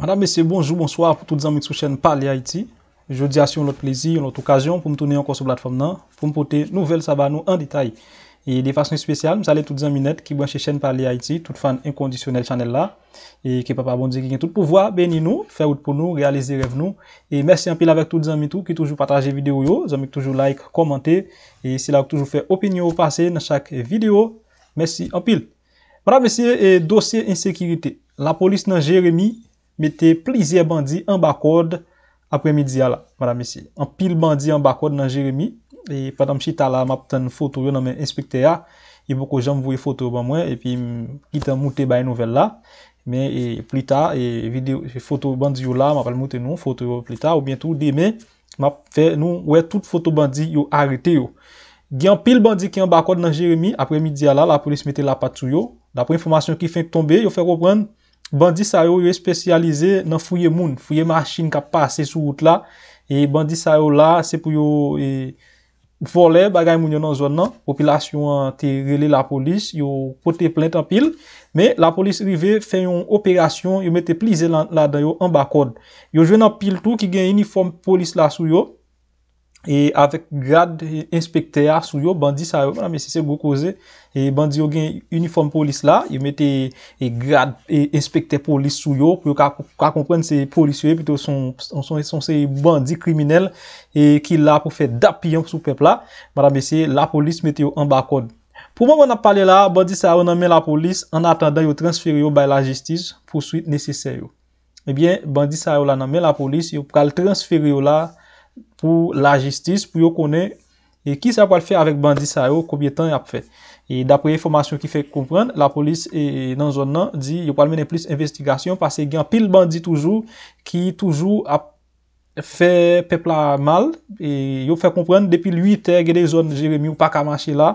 Madame, Messieurs, bonjour, bonsoir pour toutes les amis de la chaîne Parler Haïti. Je dis à sur notre plaisir, notre occasion pour me tourner encore sur la plateforme pour me porter nouvelles nous en détail. Et de façon spéciale, nous salue toutes les amis qui la chaîne Parler Haïti, toute fan inconditionnelle channel là, et qui papa bon Dieu qui a tout pouvoir, bénis nous, faire route pour nous, réaliser rêve nous. Et merci en pile avec toutes les amis tout, qui toujours partagent vidéo les amis qui toujours like, commenter, et c'est là que toujours fait opinion au passé dans chaque vidéo. Merci en pile. Madame, messieurs, dossier insécurité. La police dans Jérémy mette plizye bandi an bakod apre mi diya la, madame si. An pil bandi an bakod nan Jeremy, e padam chita la, map tan fotou yo nan men inspekte ya, e boko janm vouye fotou ban mwen, e pi kitan mouten baye nouvel la, men, e plita, e vide fotou bandi yo la, mapal mouten nou, fotou yo plita, ou bientou demen, map fe nou, we tout fotou bandi yo arete yo. Gyan pil bandi ki an bakod nan Jeremy, apre mi diya la, la polis mette la patou yo, dapre informasyon ki fin tombe, yo fe robran, Bandi sa yo yo espesyalize nan fouye moun, fouye maschin ka pase sou wout la. E bandi sa yo la, se pou yo e, voule bagay moun yo nan zon nan. Popilasyon te rele la polis, yo pote plente an pil. Me la polis rive fe yon operasyon, yo mete plize la dan yo an bakod. Yo jwen an pil tou ki gen uniform polis la sou yo. E avèk grad inspektè a sou yo, bandi sa yo, mè se se bo koze, e bandi yo gen uniform polis la, yo mette e grad e inspektè polis sou yo pou yo ka komprenn se polis yo e pito son se bandi kriminel, e ki la pou fè dap yon sou pepla, mè se se la polis mette yo an bakon. Pou mè mè nan pale la, bandi sa yo nan men la polis an atan dan yo transfer yo bay la jistiz pou suit nesesè yo. Ebyen, eh bandi sa yo la nan men la polis yo pral transfer yo la pou la jistis pou yo kone ki sa pal fe avèk bandi sa yo kobye tan ap fet dapre informasyon ki fe kompran la polis nan zon nan di yo pal mene plis investigasyon pase gen pil bandi toujou ki toujou ap fe pepla mal yo fe kompran depi luitè gen de zon jeremio pak amache la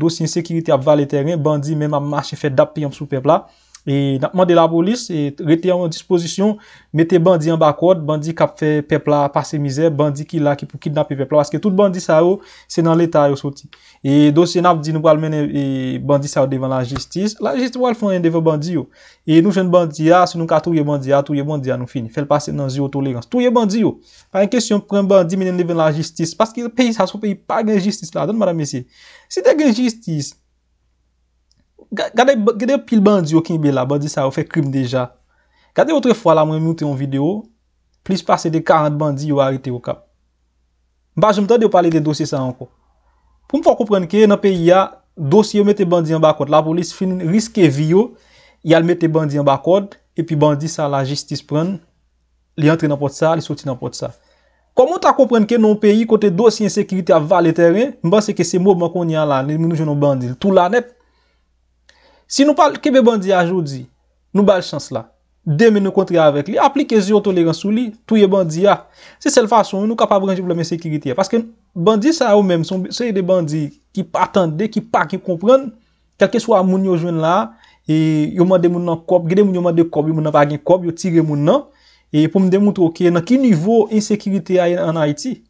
dosi nsekiritè ap val etèren bandi menm ap mache fet dap pi ap sou pepla E nap mande la polis, e rete anwen dispozisyon, mete bandi an bakot, bandi kap fe pepla, pase mizer, bandi ki la ki pou kidnap pepepla. Aske tout bandi sa yo, se nan leta yo soti. E dosye nap di nou pal mene e bandi sa yo devan la jistis. La jistis wale fwenye devan bandi yo. E nou fwenye bandi ya, se nou ka touye bandi ya, touye bandi ya nou fini. Fel pase nan zyo tolerans. Touye bandi yo. Par en kesyon, pran bandi mene devan la jistis. Paske peyi sa sou peyi, pa gen jistis la. Don mada mesye. Se de gen jistis, gade pil bandi yo kin be la, bandi sa yo fe krim deja. Gade otre fwa la mwen moun te yon video, plis pase de 40 bandi yo harite yo kap. Mba, jom ta de yo pale de dosye sa anko. Pou mwen fwa koupren ke, nan peyi ya, dosye yo mette bandi an bakod, la polis fin riske vi yo, yal mette bandi an bakod, epi bandi sa la jistis pren, li entre nan pot sa, li soti nan pot sa. Kou mwen ta koupren ke, nan peyi kote dosye en sekriti a val etere, mba se ke se mou mwen kon nyan la, ne moun joun an bandi. Tou la net, Si nou pal kebe bandi a jodi, nou bal chans la. Deme nou kontre avèk li. Aplike zyon tolèran sou li, touye bandi a. Se sel fason, nou kap avranjib le men sekiriti a. Paske bandi sa yo mèm, son seye de bandi ki pa atande, ki pa ki kompran. Kelke swa moun yo jwen la, e yo mande moun nan kop, grede moun yo mande kop, yo moun nan bagen kop, yo tire moun nan. E pou mè demoutroke nan ki nivou en sekiriti a en Haiti.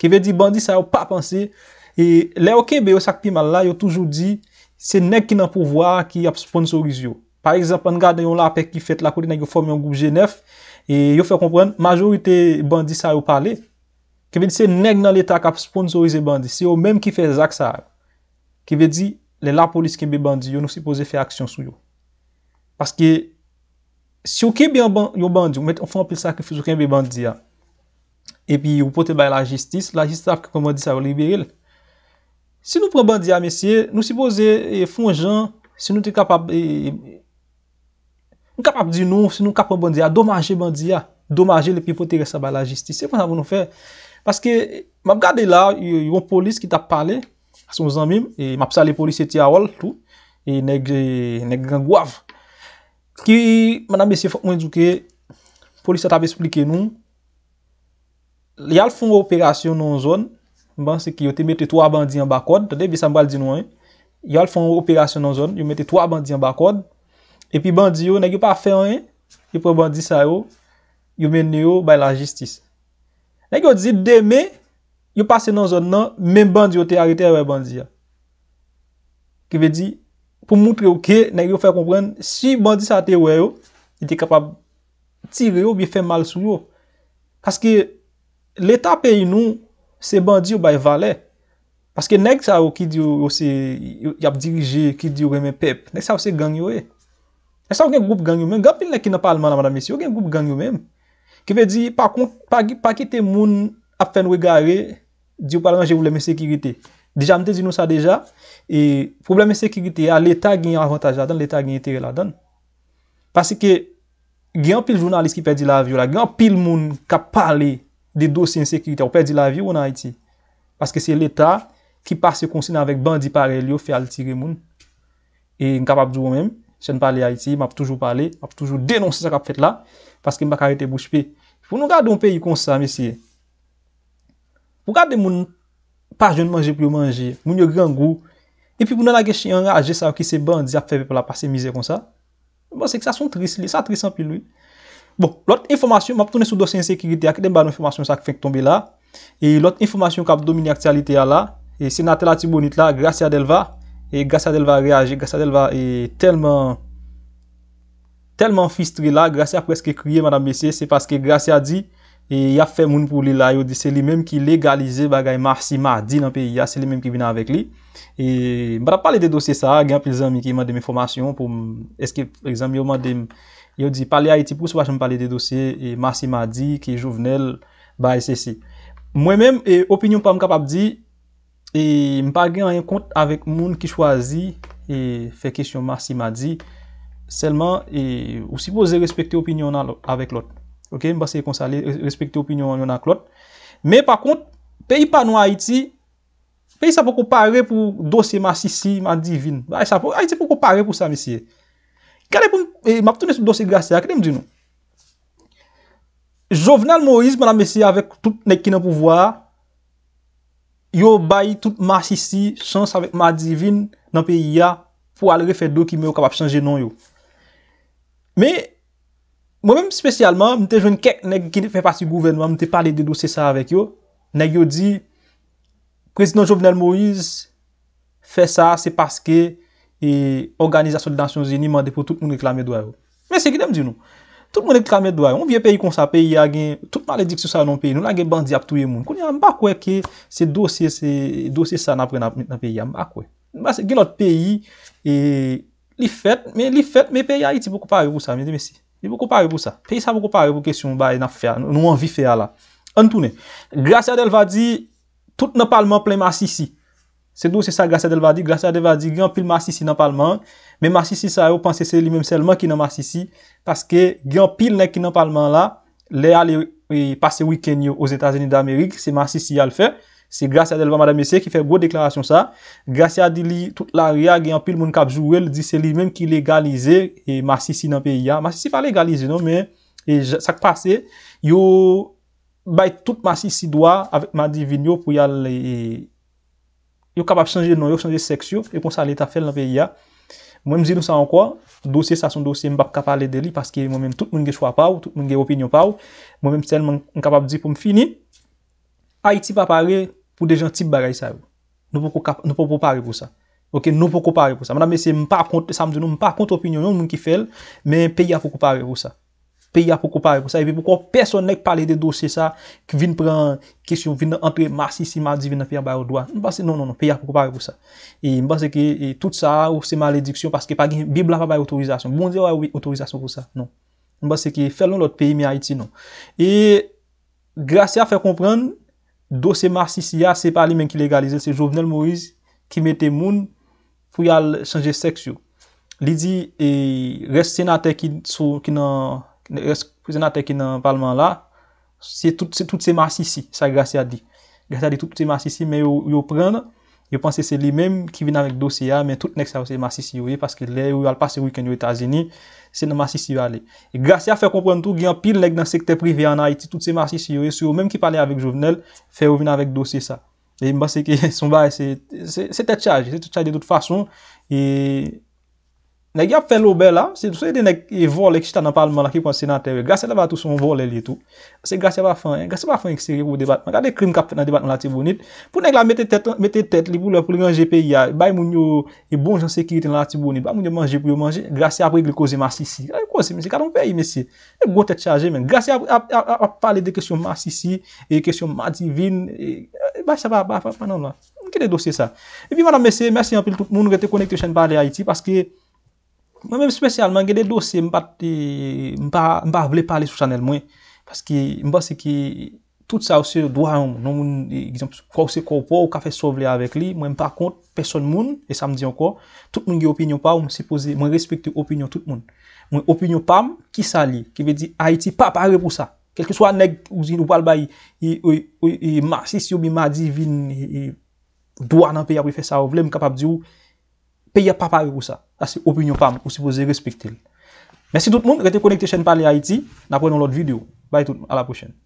Kebe di bandi sa yo pa panse. E le yo kebe yo sakpimal la, yo toujou di... Se neg ki nan pouvwa ki ap sponsorize yo. Par exemple, an gade yon la pek ki fet la kote nan yo forme yon goup G9, e yo fe kompren, majorite bandi sa yo pale, ki ve di se neg nan l'etak ap sponsorize bandi. Se yo menm ki fe zak sa yo, ki ve di, le la polis ki be bandi, yo nou se pose fe aksyon sou yo. Paske, si yo kebyan yo bandi, ou mette oufan pe sakrifu, sou ken be bandi ya. E pi, ou pote bay la jistis, la jistis apke komandi sa yo libere lè, Se nou pran bandiya, mesye, nou se pose e, foun jan, se nou te kapap, e, nou kapap di nou, se nou kapap bandiya, domaje bandiya, domaje le pi potere sa ba la jistise. Se foun nan moun nou fè? Paske, mab gade la, yon polis ki tap pale, as mou zan mim, e mab sa le polis eti a ol, e negre, negre nguav. Ki, mada mesye, foun moun djouke, polis atav esplike nou, li al foun operasyon nan zon, Mban se ki yo te mette 3 bandi an bak kod, ton de bi san bal di nou an, yo al fon operasyon nan zon, yo mette 3 bandi an bak kod, epi bandi yo, neg yo pa fe an an, yo pre bandi sa yo, yo men yo bay la jistis. Neg yo di, deme, yo pase nan zon nan, men bandi yo te arite awe bandi ya. Ki ve di, pou mwontre yo ke, neg yo fe kompren, si bandi sa te we yo, yi te kapab, tire yo, bi fe mal sou yo. Kas ki, leta pe yi nou, Se bandi ou bay valè. Paske nek sa ou ki di ou ou se yap dirije, ki di ou remen pep. Nek sa ou se gangyo e. Nesan ou gen group gangyo men. Gapil nek ki nan parlaman la madame si ou gen group gangyo men. Ki ve di, pa kon, pa ki te moun apen we gare di ou parlaman jevou leme sekirite. Deja, mte di nou sa deja. E probleme sekirite a l'etat gen avantage la dan, l'etat gen etere la dan. Paske gen apil jounalist ki pedi la vyo la, gen apil moun ka pale De dosye nsekirite, ou perdi la vi ou nan Haiti. Paske se l'Etat ki pa se konsine avèk bandi parel yo, fe al tire moun. E nkap ap zwo mèm, jen pale Haiti, m ap toujou pale, m ap toujou denonsi sa kap fet la. Paske m bak arete bouche pe. Pou nou gade yon pe yon konsa, mesye. Pou gade moun pa jen manje pre manje, moun yo rangou. E pi pou nou la geche yon raje sa wakise bandi ap fepe pa la pase mizè konsa. Bo se ki sa son tris li, sa tris an pi loui. Bon, lote informasyon, m ap tounen sou dosyen sekerite ak, dem ba nan informasyon sa ki fèk tombe la, e lote informasyon kap domine ak tse alite ya la, e senate la ti bonite la, grase a Delva, e grase a Delva reage, grase a Delva e telman, telman fistri la, grase a preske kriye madame Bessie, se paske grase a di, e ya fè moun pou li la, yo di se li menm ki legalize bagay, marsi mardi nan pe, ya se li menm ki vina avèk li, e bada pale de dosye sa, gen ap lisan mi ki man dem informasyon, pou eske, lisan mi yo man dem informasy Yo di, pale Haiti, pou se wache m pale de dosye, masi ma di, ki jovenel, ba e se si. Mwen men, opinyon pa m kapap di, e m pa gen an yon kont avek moun ki chwazi, e fe kesyon masi ma di, selman, ou si pose respekte opinyon an avèk lot. Ok, m base konsale, respekte opinyon an yon ak lot. Me pa kont, peyi pa nou Haiti, peyi sa pou ko pare pou dosye masi si, ma di vin. Ba e sa pou, Haiti pou ko pare pou sa misye. Kade pou, e map tounen sou dosye grase a, kade m di nou? Jovenal Moïse, m la mesye avèk tout nek ki nan pouvoar, yo bayi tout ma sisi, chans avèk ma divin nan peyi ya, pou alè refè do ki mè yo kapap chanje non yo. Me, m wèm spesyalman, m te joun kèk nek ki ne fè pati gouvernement, m te palè de dosye sa avèk yo, nek yo di, kresinan Jovenal Moïse fè sa se paske E organizasyon l'dansyon zi ni mande pou tout moun reklamè dwa yo Mè se gè dem di nou Tout moun reklamè dwa yo On vye peyi kon sa peyi ya gen Tout maledik sou sa nan peyi Nou la gen bandi ap touye moun Koun ya mba kwe ke se dosye sa napre nan peyi ya mba kwe Mba se gè lot peyi E li fèt Mè peyi a iti boku pare pou sa mè di mè si Li boku pare pou sa Peyi sa boku pare pou kesyon bè e nan fè ya Nou anvi fè ya la Antoune Gwasyadel va di Tout nopalman plemasi si Se nou se sa Gassi Adelva di, Gassi Adelva di, genpil ma sisi nan palman, men ma sisi sa yo panse se li menm selman ki nan ma sisi, paske genpil nek ki nan palman la, le a li pase week-end yo o Zeta Zeni d'Amerik, se ma sisi ya l fe, se Gassi Adelva Mada Mese ki fe go deklarasyon sa, Gassi Adelvi tout la ria genpil moun kapjou el, di se li menm ki legalize, e ma sisi nan pe ya, ma sisi fa legalize no, men, e sak pase, yo bay tout ma sisi doa avik ma divinyo pou ya le Yo kapap chanje nan, yo chanje seksyo, yo e konsa li ta fel nan pe ya. Mwen mzi nou sa an kwa, dosye sa son dosye mbap kapale de li, paske mwen mwen tout mwen ge chwa pa ou, tout mwen ge opinyon pa ou. Mwen mwen msel mwen kapap di pou mfini, Haiti pa pare pou de jan tip bagay sa ou. Nou pou kou pare pou sa. Ok, nou pou kou pare pou sa. Mwen ame se mpa kont, sa mdi nou mpa kont opinyon nou mwen ki fel, men pe ya pou kou pare pou sa. peyi apokopare pou sa, epi pou kon person nek pale de dosye sa, ki vin pran kesyon, vin nan antre masisi, ma di vin nan peyi apokopare pou sa. Mba se, non, non, non, peyi apokopare pou sa. E mba se ke, e, tout sa ou se malediksyon, paske pa gen, bibla pa bay otorizasyon, mbon diwa wè wè otorizasyon pou sa, non. Mba se ke, felon lot peyi mi Haiti, non. E, grase a fe kompran, dosye masisi ya, se pale men ki legalize, se Jovenel Moriz, ki mette moun, pou yal chanje seksyo. Pouzenate ki nan palman la Se tout se marsisi Sa grase a di Grase a di tout se marsisi Men yo pren Yo panse se li menm ki vina vek dosya Men tout nek sa vse marsisi yo ye Paske le yo al pase week-end yo Etazeni Se nan marsisi yo ale Grase a fe kompran tou Gyan pil lek nan sekte privi an Haiti Tout se marsisi yo ye Se yo menm ki pale avik jovenel Fe yo vina vek dosya sa E mba se ke son ba Se te tchaj Se te tchaj de dout fason E... Negi ap fe lobel la, se sou yede nek vol ek chita nan palman la ki pon senatère, grase la va tout son vol el li tout, se grase ap afan, grase ap afan ek seri pou debatman, gade krim kap fè nan debatman la tibounit, pou neg la mette tèt, mette tèt li pou lè pou lè manje peyi ya, bay moun yo, y e bon jansè kirit nan la tibounit, bay moun yo manje pou yon manje, grase ap re glikoze masisi, glikoze mesi, kalon peyi mesi, e go tèt chaje men, grase ap pale de kesyon masisi, e kesyon madivin, e, e bay sa pa, bay sa pa nan la, non. mke de dosye Mwen mwen spesyal, mwen gade dosye, mwen pa vle pale sou chanel mwen. Paske mwen basi ki, tout sa ou se dwa yon. Non mwen, gizan, kwa ou se korpo, ou ka fe so vle avek li. Mwen mwen pa kont, person moun, e samdi anko, tout mwen ge opinyon pa ou mwen se pose, mwen respekte opinyon tout moun. Mwen opinyon pam, ki sa li. Ki ve di, Haiti pa pare pou sa. Kelke swa neg ou zin ou pal bayi. Ou yi, ou yi, ou yi, ou yi, ou yi, ou yi, ou yi, ou yi, ou yi, ou yi, ou yi, ou yi, ou yi, ou yi, ou yi, ou yi, pays a pas parlé pour ça. Ça, c'est opinion si vous supposez respecter. Merci tout le monde, restez connecté chaîne Parler Haïti. N'apprenons l'autre vidéo. Bye tout le monde, à la prochaine.